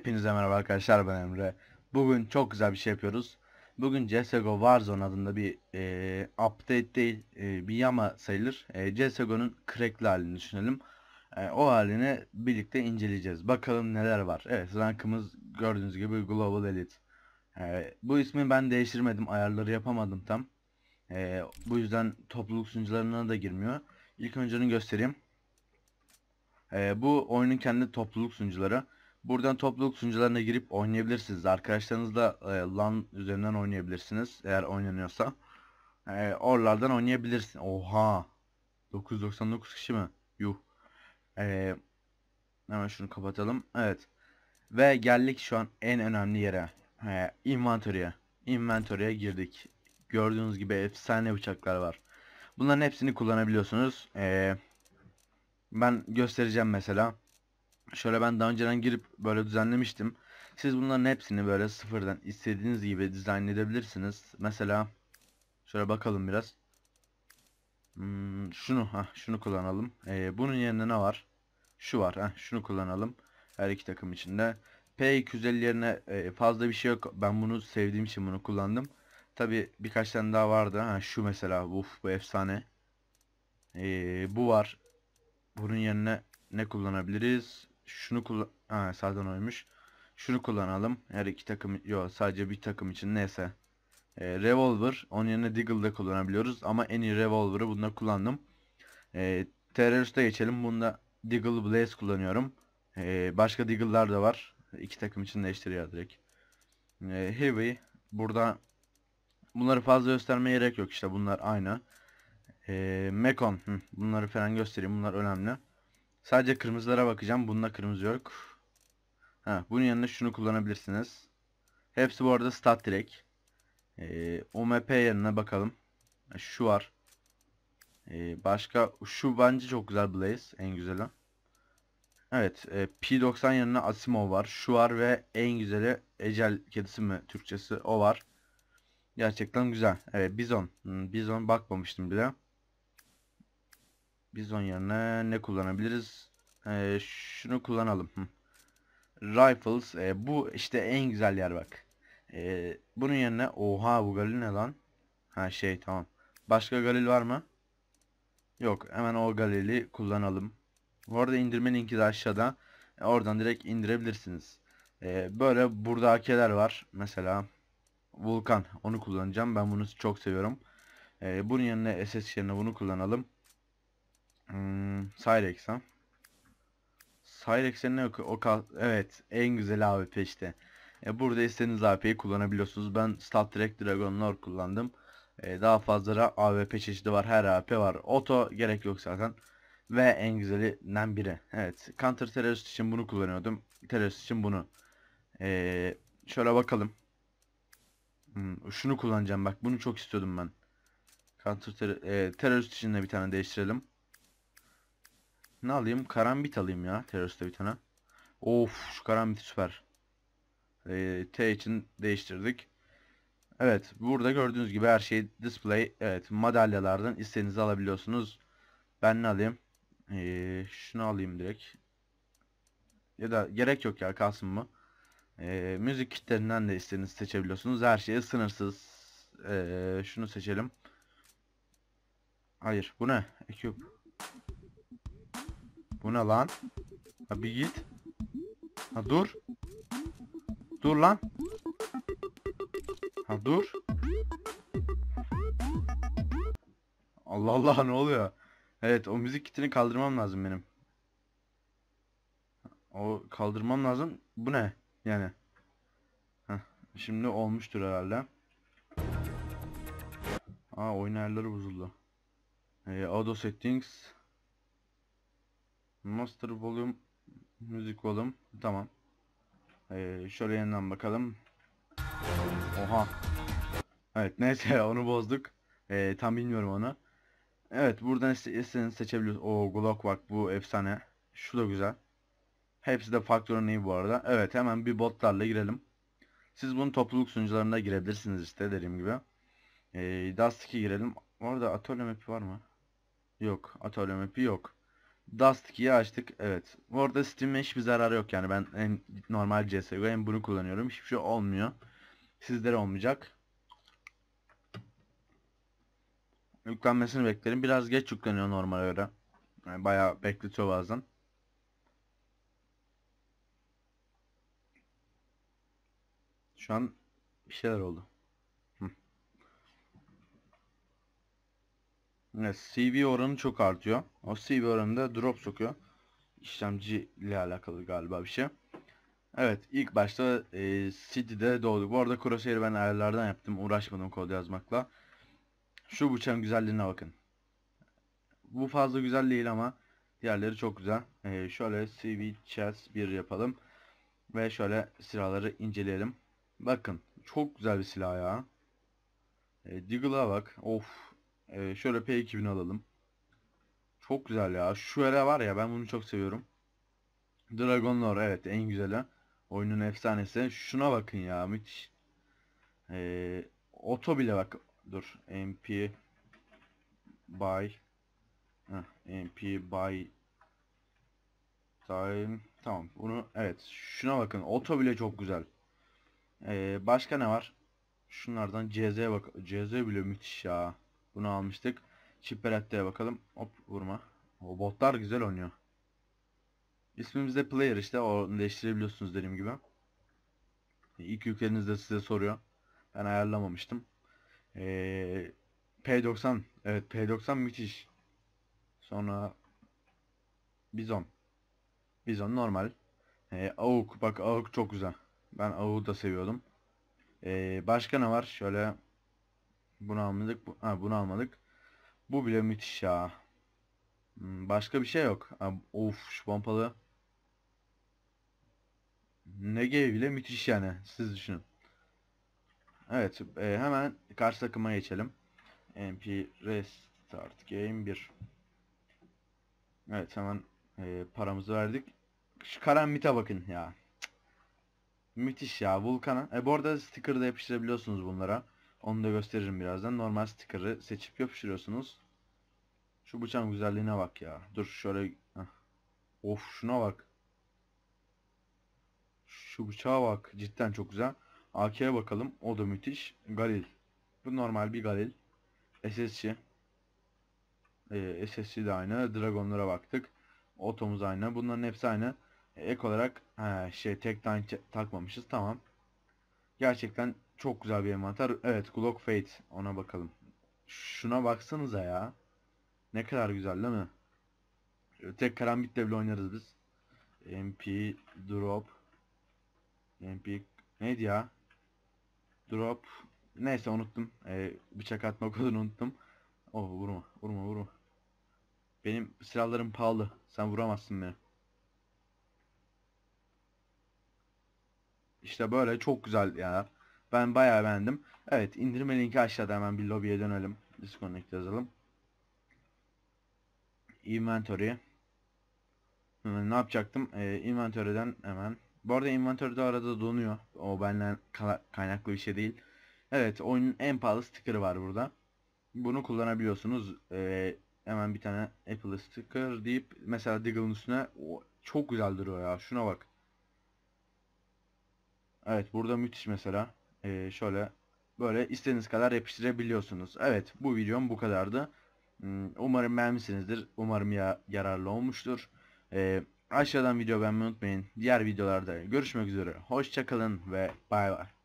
Hepinize merhaba arkadaşlar ben Emre. Bugün çok güzel bir şey yapıyoruz. Bugün CSGO Warzone adında bir e, update değil e, bir yama sayılır. E, CSGO'nun crackli halini düşünelim. E, o halini birlikte inceleyeceğiz. Bakalım neler var. Evet rankımız gördüğünüz gibi Global Elite. E, bu ismi ben değiştirmedim. Ayarları yapamadım tam. E, bu yüzden topluluk sunucularına da girmiyor. İlk önce onu göstereyim. E, bu oyunun kendi topluluk sunucuları. Buradan topluluk sunucularına girip oynayabilirsiniz. Arkadaşlarınızla e, LAN üzerinden oynayabilirsiniz. Eğer oynanıyorsa. E, oralardan oynayabilirsin. Oha. 999 kişi mi? Yuh. E, hemen şunu kapatalım. Evet. Ve geldik şu an en önemli yere. E, inventory'e. Inventory'e girdik. Gördüğünüz gibi efsane bıçaklar var. Bunların hepsini kullanabiliyorsunuz. E, ben göstereceğim mesela. Şöyle ben daha önceden girip böyle düzenlemiştim. Siz bunların hepsini böyle sıfırdan istediğiniz gibi dizayn edebilirsiniz. Mesela şöyle bakalım biraz. Hmm, şunu ha şunu kullanalım. Ee, bunun yerine ne var? Şu var. Ha şunu kullanalım. Her iki takım içinde. P250 yerine e, fazla bir şey yok. Ben bunu sevdiğim için bunu kullandım. Tabi birkaç tane daha vardı. Ha şu mesela. Uf bu efsane. Ee, bu var. Bunun yerine ne kullanabiliriz? şunu kullan... Ha zaten oymuş. Şunu kullanalım. Her iki takım... Yok sadece bir takım için neyse. E, revolver. Onun yerine Deagle'da kullanabiliyoruz. Ama en iyi revolver'ı bunda kullandım. E, ee, Terörist'e geçelim. Bunda Deagle Blaze kullanıyorum. E, başka Deagle'lar da var. İki takım için değiştiriyor direkt. E, heavy. Burada bunları fazla göstermeye gerek yok. işte bunlar aynı. E, Mekon. bunları falan göstereyim. Bunlar önemli. Sadece kırmızılara bakacağım. Bununla kırmızı yok. Ha, bunun yanında şunu kullanabilirsiniz. Hepsi bu arada stat direkt. Ee, OMP yanına bakalım. Şu var. Ee, başka şu bence çok güzel Blaze. En güzeli. Evet. E, P90 yanına Asimov var. Şu var ve en güzeli Ecel kedisi mi Türkçesi o var. Gerçekten güzel. Evet Bizon. Hmm, Bizon bakmamıştım bile. Biz onun yerine ne kullanabiliriz? Ee, şunu kullanalım. Rifles. Ee, bu işte en güzel yer bak. Ee, bunun yerine oha bu galil ne lan? Ha şey tamam. Başka galil var mı? Yok hemen o galili kullanalım. Bu arada indirme linki de aşağıda. Ee, oradan direkt indirebilirsiniz. Ee, böyle buradakiler var. Mesela Vulkan onu kullanacağım. Ben bunu çok seviyorum. Ee, bunun yerine SS yerine bunu kullanalım. Hmm, Cyrex ha. Cyrex'e ne yok? O evet en güzel AWP işte. E, burada istediğiniz AWP'yi kullanabiliyorsunuz. Ben Star Trek Dragon Lord kullandım. E, daha fazla AWP çeşidi var. Her AWP var. Oto gerek yok zaten. Ve en güzelinden biri. Evet. Counter Terrorist için bunu kullanıyordum. Terrorist için bunu. E, şöyle bakalım. Hmm, şunu kullanacağım bak. Bunu çok istiyordum ben. Counter ter e, terörist için de bir tane değiştirelim. Ne alayım? Karambit alayım ya. Teröriste bir tane. Of şu karambit süper. Ee, T için değiştirdik. Evet burada gördüğünüz gibi her şey display. Evet madalyalardan istediğinizi alabiliyorsunuz. Ben ne alayım? Ee, şunu alayım direkt. Ya da gerek yok ya kalsın mı? Ee, müzik kitlerinden de istediğinizi seçebiliyorsunuz. Her şey sınırsız. Ee, şunu seçelim. Hayır bu ne? Ekip. Bu ne lan? Ha bir git. Ha dur. Dur lan. Ha dur. Allah Allah ne oluyor? Evet o müzik kitini kaldırmam lazım benim. O kaldırmam lazım. Bu ne? Yani. Heh, şimdi olmuştur herhalde. Aa oyun ayarları bozuldu. Ee, auto settings. Master Volume Müzik Volume. Tamam. Ee, şöyle yeniden bakalım. Oha. Evet neyse onu bozduk. Ee, tam bilmiyorum onu. Evet buradan istediğiniz seçebiliyorsunuz. O Glock bak bu efsane. Şu da güzel. Hepsi de farklı örneği bu arada. Evet hemen bir botlarla girelim. Siz bunu topluluk sunucularına girebilirsiniz işte dediğim gibi. Ee, Dust 2 girelim. Orada atölye map'i var mı? Yok. Atölye map'i yok. Dust 2'yi açtık. Evet. Orada Steam'e hiçbir zararı yok yani. Ben en normal CSGO en bunu kullanıyorum. Hiçbir şey olmuyor. Sizlere olmayacak. Yüklenmesini beklerim. Biraz geç yükleniyor normal göre. Yani bayağı bekletiyor bazen. Şu an bir şeyler oldu. Evet, CV oranı çok artıyor. O CV oranı da drop sokuyor. İşlemci ile alakalı galiba bir şey. Evet ilk başta e, City'de doğduk. Bu arada Crosshair'ı ben ayarlardan yaptım. Uğraşmadım kod yazmakla. Şu bıçağın güzelliğine bakın. Bu fazla güzel değil ama diğerleri çok güzel. E, şöyle CV Chess bir yapalım. Ve şöyle silahları inceleyelim. Bakın çok güzel bir silah ya. E, Deagle'a bak. Of ee, şöyle P2000 alalım. Çok güzel ya. Şu era var ya ben bunu çok seviyorum. Dragon Lore evet en güzeli. Oyunun efsanesi. Şuna bakın ya müthiş. Ee, oto bile bak. Dur. MP by Heh, MP by time. Tamam. Bunu evet. Şuna bakın. Oto bile çok güzel. Ee, başka ne var? Şunlardan CZ bak. CZ bile müthiş ya. Bunu almıştık. Chipperetteye bakalım. Hop vurma. O botlar güzel oynuyor. İsmimizde player işte. Onu değiştirebiliyorsunuz dediğim gibi. İlk yükleriniz de size soruyor. Ben ayarlamamıştım. Ee, P90. Evet P90 müthiş. Sonra Bizon. Bizon normal. Ee, AUK. Bak AUK çok güzel. Ben AUK'u da seviyordum. Ee, başka ne var? Şöyle bunu almadık. Bu, ha, bunu almadık. Bu bile müthiş ya. Hmm, başka bir şey yok. Ha, of şu pompalı. Nege bile müthiş yani. Siz düşünün. Evet e, hemen karşı takıma geçelim. MP Restart Game 1. Evet hemen e, paramızı verdik. Şu Karambit'e bakın ya. Cık. Müthiş ya Vulkan'a. E bu arada sticker da yapıştırabiliyorsunuz bunlara. Onu da gösteririm birazdan. Normal sticker'ı seçip yapıştırıyorsunuz. Şu bıçağın güzelliğine bak ya. Dur şöyle. Heh. Of şuna bak. Şu bıçağa bak. Cidden çok güzel. AK'ye bakalım. O da müthiş. Galil. Bu normal bir Galil. SSC. Ee, SSC de aynı. Dragonlara baktık. Otomuz aynı. Bunların hepsi aynı. Ek olarak he, şey tek tane takmamışız. Tamam. Gerçekten çok güzel bir envanter. Evet Glock Fate. Ona bakalım. Şuna baksanıza ya. Ne kadar güzel değil mi? Tek karambitle bile oynarız biz. MP drop. MP neydi ya? Drop. Neyse unuttum. Ee, bıçak atma kodunu unuttum. Oh vurma vurma vurma. Benim silahlarım pahalı. Sen vuramazsın beni. İşte böyle çok güzel ya. Ben bayağı beğendim. Evet indirme linki aşağıda hemen bir lobiye dönelim. Disconnect yazalım. Inventory. Ne yapacaktım? Ee, inventory'den hemen. Bu arada inventory de arada donuyor. O benden kaynaklı bir şey değil. Evet oyunun en pahalı sticker'ı var burada. Bunu kullanabiliyorsunuz. Ee, hemen bir tane Apple sticker deyip mesela Diggle'ın üstüne o, çok güzel duruyor ya. Şuna bak. Evet burada müthiş mesela e, şöyle böyle istediğiniz kadar yapıştırabiliyorsunuz. Evet bu videom bu kadardı. Hmm, umarım beğenmişsinizdir. Umarım ya yararlı olmuştur. E, aşağıdan video beğenmeyi unutmayın. Diğer videolarda görüşmek üzere. Hoşçakalın ve bay bay.